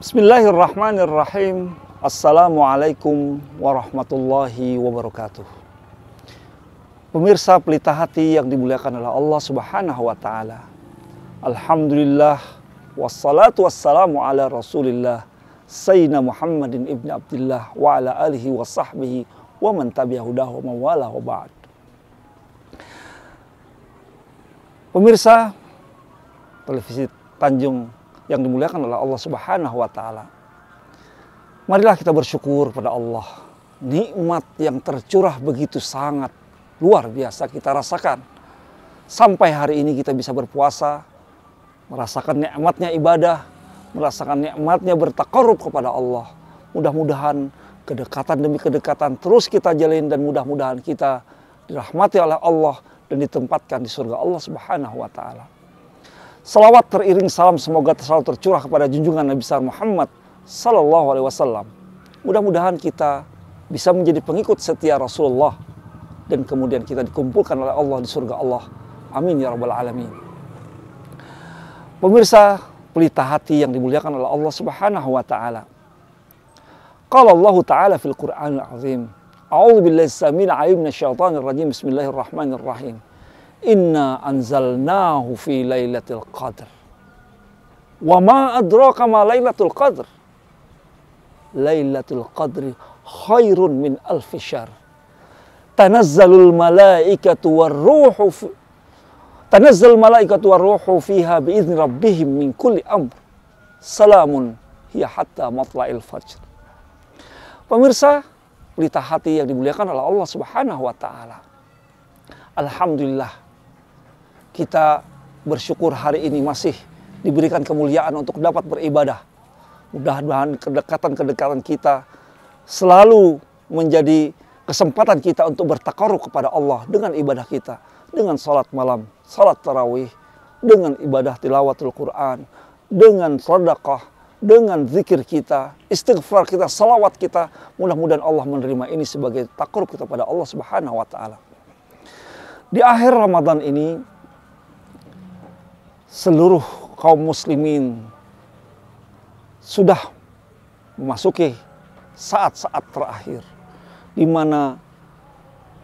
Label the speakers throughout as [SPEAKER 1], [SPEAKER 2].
[SPEAKER 1] Bismillahirrahmanirrahim. Assalamualaikum warahmatullahi wabarakatuh. Pemirsa pelita hati yang dimuliakan oleh Allah Subhanahu wa taala. Alhamdulillah wassalatu wassalamu ala Rasulillah Sayyidina Muhammadin ibn Abdullah wa ala alihi wa sahbihi wa man tabi'ahudahu wa mawala wa ba'd. Pemirsa televisi Tanjung yang dimuliakan oleh Allah Subhanahu wa taala. Marilah kita bersyukur kepada Allah. Nikmat yang tercurah begitu sangat luar biasa kita rasakan. Sampai hari ini kita bisa berpuasa, merasakan nikmatnya ibadah, merasakan nikmatnya bertakarub kepada Allah. Mudah-mudahan kedekatan demi kedekatan terus kita jalin dan mudah-mudahan kita dirahmati oleh Allah dan ditempatkan di surga Allah Subhanahu wa taala. Salawat teriring salam semoga selalu tercurah kepada junjungan Nabi besar Muhammad Sallallahu Alaihi Wasallam. Mudah-mudahan kita bisa menjadi pengikut setia Rasulullah dan kemudian kita dikumpulkan oleh Allah di surga Allah. Amin ya rabbal alamin. Pemirsa pelita hati yang dimuliakan oleh Allah Subhanahu wa taala. Qala Allah taala fil Qur'anil Azim. A'udzu billahi samil alim minasyaitonir rajim. Bismillahirrahmanirrahim. إنا أنزلناه في ليلة القدر وما أدراك ما ليلة القدر ليلة القدر خير من ألف شهر تنزل الملائكة والروح في تنزل الملائكة والروح فيها بإذن ربهم من كل أمر سلام هي حتى مطلع الفجر Pemirsa, berita hati yang dimuliakan oleh Allah Subhanahu wa taala. Alhamdulillah kita bersyukur hari ini masih diberikan kemuliaan untuk dapat beribadah. Mudah-mudahan kedekatan-kedekatan kita selalu menjadi kesempatan kita untuk bertakaruh kepada Allah dengan ibadah kita, dengan salat malam, salat tarawih, dengan ibadah tilawatul Quran, dengan sedekah, dengan zikir kita, istighfar kita, salawat kita. Mudah-mudahan Allah menerima ini sebagai takaruh kita pada Allah Subhanahu wa taala. Di akhir Ramadan ini seluruh kaum muslimin sudah memasuki saat-saat terakhir di mana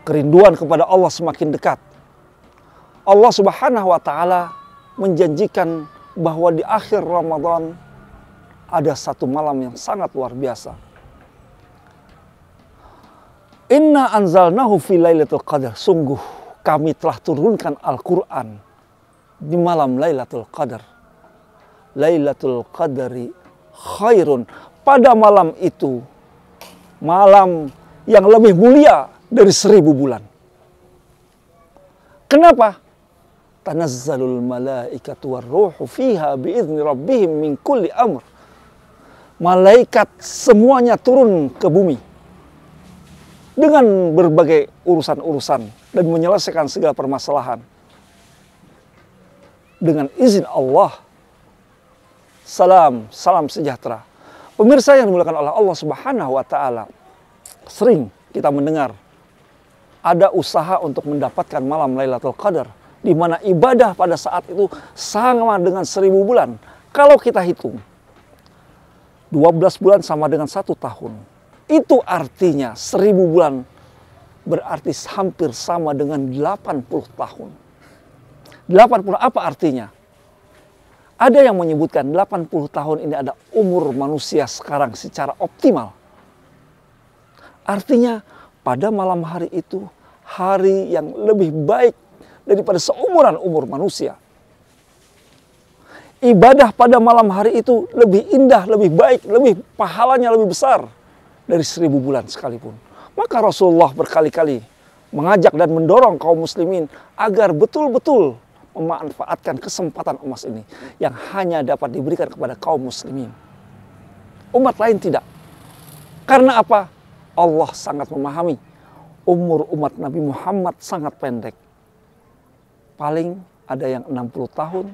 [SPEAKER 1] kerinduan kepada Allah semakin dekat. Allah Subhanahu wa taala menjanjikan bahwa di akhir Ramadan ada satu malam yang sangat luar biasa. Inna anzalnahu fi lailatul qadar. Sungguh kami telah turunkan Al-Qur'an di malam Lailatul Qadar. Lailatul Qadari khairun. Pada malam itu, malam yang lebih mulia dari seribu bulan. Kenapa? Tanazzalul malaikatu warruhu fiha biizni rabbihim min kulli amr. Malaikat semuanya turun ke bumi dengan berbagai urusan-urusan dan menyelesaikan segala permasalahan dengan izin Allah. Salam, salam sejahtera. Pemirsa yang dimulakan oleh Allah Subhanahu wa taala. Sering kita mendengar ada usaha untuk mendapatkan malam Lailatul Qadar di mana ibadah pada saat itu sama dengan seribu bulan. Kalau kita hitung 12 bulan sama dengan satu tahun. Itu artinya seribu bulan berarti hampir sama dengan 80 tahun. 80 apa artinya? Ada yang menyebutkan 80 tahun ini ada umur manusia sekarang secara optimal. Artinya pada malam hari itu hari yang lebih baik daripada seumuran umur manusia. Ibadah pada malam hari itu lebih indah, lebih baik, lebih pahalanya lebih besar dari seribu bulan sekalipun. Maka Rasulullah berkali-kali mengajak dan mendorong kaum muslimin agar betul-betul memanfaatkan kesempatan emas ini yang hanya dapat diberikan kepada kaum muslimin. Umat lain tidak. Karena apa? Allah sangat memahami umur umat Nabi Muhammad sangat pendek. Paling ada yang 60 tahun,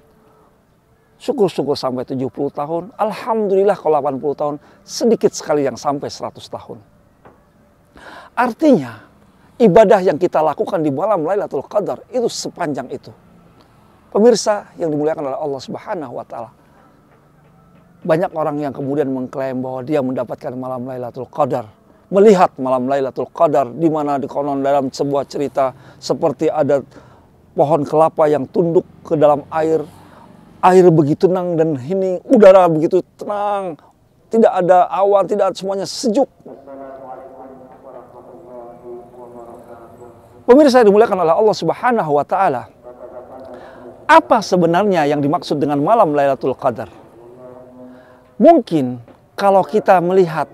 [SPEAKER 1] syukur-syukur sampai 70 tahun, alhamdulillah kalau 80 tahun, sedikit sekali yang sampai 100 tahun. Artinya, ibadah yang kita lakukan di malam Lailatul Qadar itu sepanjang itu. Pemirsa yang dimuliakan oleh Allah Subhanahu wa taala. Banyak orang yang kemudian mengklaim bahwa dia mendapatkan malam Lailatul Qadar. Melihat malam Lailatul Qadar di mana dikonon dalam sebuah cerita seperti ada pohon kelapa yang tunduk ke dalam air. Air begitu tenang dan hening, udara begitu tenang, tidak ada awan, tidak ada semuanya sejuk. Pemirsa dimuliakan oleh Allah Subhanahu wa taala apa sebenarnya yang dimaksud dengan malam Lailatul Qadar? Mungkin kalau kita melihat,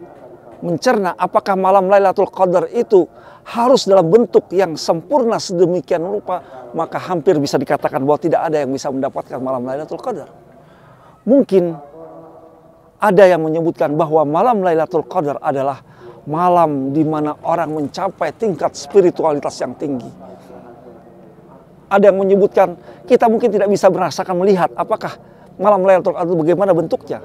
[SPEAKER 1] mencerna apakah malam Lailatul Qadar itu harus dalam bentuk yang sempurna sedemikian rupa, maka hampir bisa dikatakan bahwa tidak ada yang bisa mendapatkan malam Lailatul Qadar. Mungkin ada yang menyebutkan bahwa malam Lailatul Qadar adalah malam di mana orang mencapai tingkat spiritualitas yang tinggi ada yang menyebutkan kita mungkin tidak bisa merasakan melihat apakah malam Lailatul Qadar bagaimana bentuknya.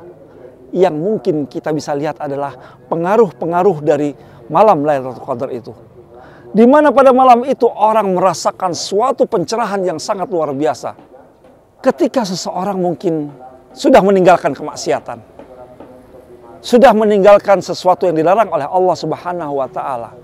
[SPEAKER 1] Yang mungkin kita bisa lihat adalah pengaruh-pengaruh dari malam Lailatul Qadar itu. Di mana pada malam itu orang merasakan suatu pencerahan yang sangat luar biasa. Ketika seseorang mungkin sudah meninggalkan kemaksiatan, sudah meninggalkan sesuatu yang dilarang oleh Allah Subhanahu wa taala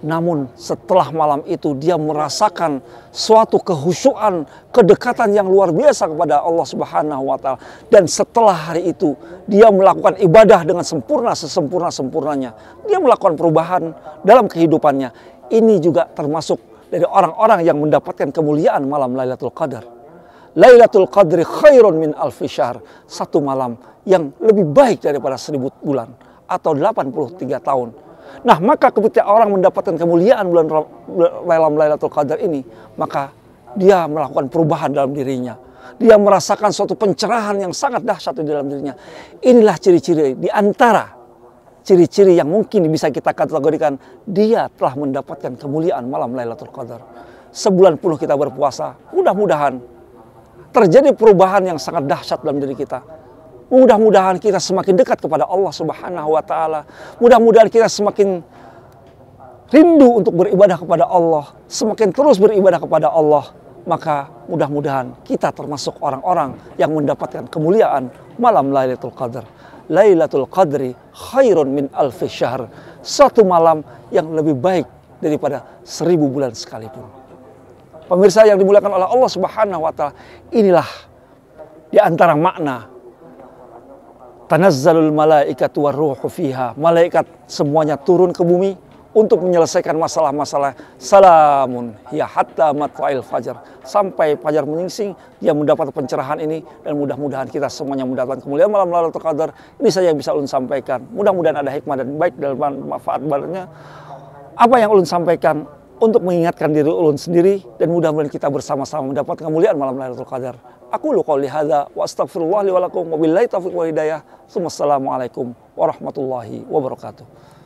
[SPEAKER 1] namun setelah malam itu dia merasakan suatu kehusuan, kedekatan yang luar biasa kepada Allah Subhanahu wa taala. Dan setelah hari itu dia melakukan ibadah dengan sempurna sesempurna-sempurnanya. Dia melakukan perubahan dalam kehidupannya. Ini juga termasuk dari orang-orang yang mendapatkan kemuliaan malam Lailatul Qadar. Lailatul Qadri khairun min Al fishar Satu malam yang lebih baik daripada seribu bulan atau 83 tahun. Nah, maka ketika orang mendapatkan kemuliaan bulan malam Lailatul Qadar ini, maka dia melakukan perubahan dalam dirinya. Dia merasakan suatu pencerahan yang sangat dahsyat di dalam dirinya. Inilah ciri-ciri di antara ciri-ciri yang mungkin bisa kita kategorikan dia telah mendapatkan kemuliaan malam Lailatul Qadar. Sebulan penuh kita berpuasa, mudah-mudahan terjadi perubahan yang sangat dahsyat dalam diri kita Mudah-mudahan kita semakin dekat kepada Allah Subhanahu wa taala. Mudah-mudahan kita semakin rindu untuk beribadah kepada Allah, semakin terus beribadah kepada Allah, maka mudah-mudahan kita termasuk orang-orang yang mendapatkan kemuliaan malam Lailatul Qadar. Lailatul Qadri khairun min alfi syahr. Satu malam yang lebih baik daripada seribu bulan sekalipun. Pemirsa yang dimuliakan oleh Allah Subhanahu wa taala, inilah di antara makna tanazzalul malaikat waruhu fiha. Malaikat semuanya turun ke bumi untuk menyelesaikan masalah-masalah. Salamun ya hatta matfa'il fajar. Sampai fajar menyingsing, dia mendapat pencerahan ini dan mudah-mudahan kita semuanya mendapatkan kemuliaan malam lalu terkadar Ini saja yang bisa ulun sampaikan. Mudah-mudahan ada hikmah dan baik dalam manfaat baliknya. Apa yang ulun sampaikan untuk mengingatkan diri ulun sendiri dan mudah-mudahan kita bersama-sama mendapatkan kemuliaan malam Lailatul Qadar. Aku lu kau hadza wa astaghfirullah li wa lakum wa billahi taufiq wa hidayah. Assalamualaikum warahmatullahi wabarakatuh.